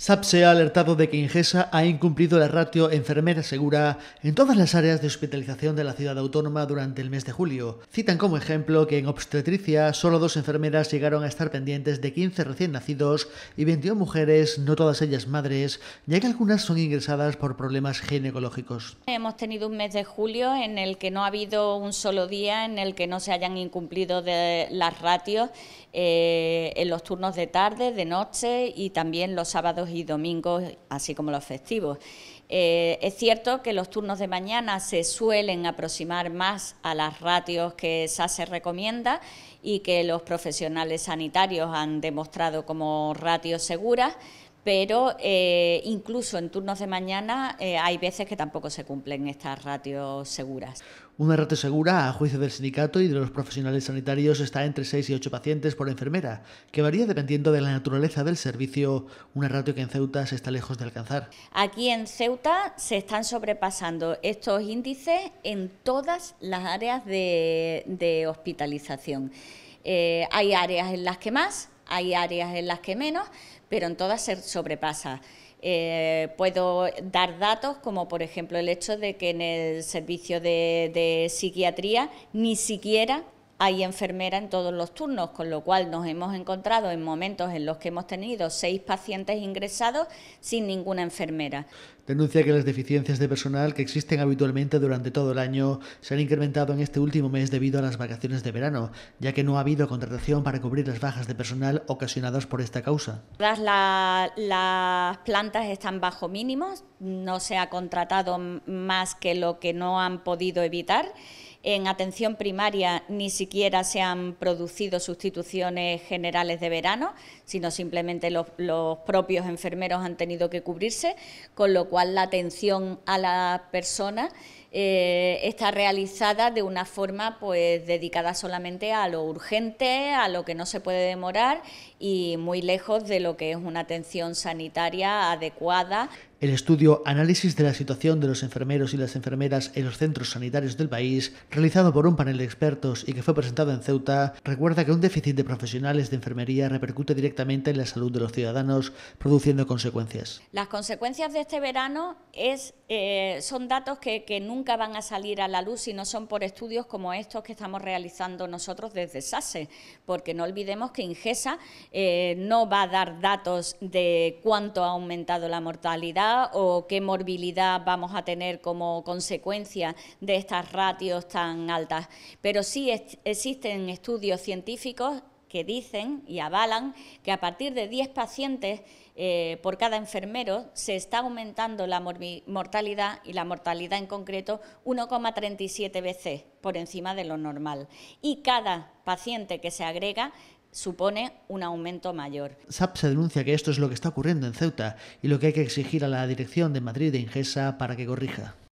SAP se ha alertado de que Ingesa ha incumplido la ratio enfermera segura en todas las áreas de hospitalización de la ciudad autónoma durante el mes de julio. Citan como ejemplo que en obstetricia solo dos enfermeras llegaron a estar pendientes de 15 recién nacidos y 21 mujeres, no todas ellas madres, ya que algunas son ingresadas por problemas ginecológicos. Hemos tenido un mes de julio en el que no ha habido un solo día en el que no se hayan incumplido las ratios eh, en los turnos de tarde, de noche y también los sábados y domingos, así como los festivos. Eh, es cierto que los turnos de mañana se suelen aproximar más a las ratios que se recomienda y que los profesionales sanitarios han demostrado como ratios seguras, pero eh, incluso en turnos de mañana eh, hay veces que tampoco se cumplen estas ratios seguras. Una ratio segura, a juicio del sindicato y de los profesionales sanitarios, está entre 6 y 8 pacientes por enfermera, que varía dependiendo de la naturaleza del servicio, una ratio que en Ceuta se está lejos de alcanzar. Aquí en Ceuta se están sobrepasando estos índices en todas las áreas de hospitalización. Eh, hay áreas en las que más, hay áreas en las que menos, pero en todas se sobrepasa. Eh, puedo dar datos como por ejemplo el hecho de que en el servicio de psiquiatría ni siquiera hay enfermera en todos los turnos, con lo cual nos hemos encontrado en momentos en los que hemos tenido seis pacientes ingresados sin ninguna enfermera. Denuncia que las deficiencias de personal que existen habitualmente durante todo el año se han incrementado en este último mes debido a las vacaciones de verano, ya que no ha habido contratación para cubrir las bajas de personal ocasionadas por esta causa. Todas las plantas están bajo mínimos, no se ha contratado más que lo que no han podido evitar. En atención primaria ni siquiera se han producido sustituciones generales de verano, sino simplemente los, propios enfermeros han tenido que cubrirse, con lo cual la atención a la persona. Eh, está realizada de una forma pues dedicada solamente a lo urgente, a lo que no se puede demorar y muy lejos de lo que es una atención sanitaria adecuada. El estudio Análisis de la situación de los enfermeros y las enfermeras en los centros sanitarios del país, realizado por un panel de expertos y que fue presentado en Ceuta, recuerda que un déficit de profesionales de enfermería repercute directamente en la salud de los ciudadanos, produciendo consecuencias. Las consecuencias de este verano es, eh, son datos que, que nunca nunca van a salir a la luz si no son por estudios como estos que estamos realizando nosotros desde SASE, porque no olvidemos que Ingesa eh, no va a dar datos de cuánto ha aumentado la mortalidad o qué morbilidad vamos a tener como consecuencia de estas ratios tan altas, pero sí existen estudios científicos que dicen y avalan que a partir de 10 pacientes eh, por cada enfermero se está aumentando la mortalidad y la mortalidad en concreto 1,37 veces por encima de lo normal. Y cada paciente que se agrega supone un aumento mayor. SAP se denuncia que esto es lo que está ocurriendo en Ceuta y lo que hay que exigir a la dirección de Madrid de Ingesa para que corrija.